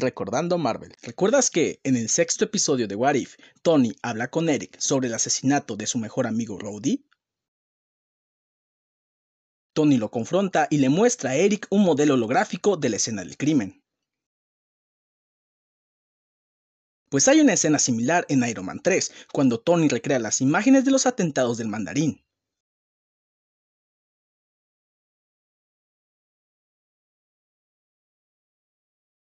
Recordando Marvel. ¿Recuerdas que en el sexto episodio de What If, Tony habla con Eric sobre el asesinato de su mejor amigo Rhodey? Tony lo confronta y le muestra a Eric un modelo holográfico de la escena del crimen. Pues hay una escena similar en Iron Man 3, cuando Tony recrea las imágenes de los atentados del mandarín.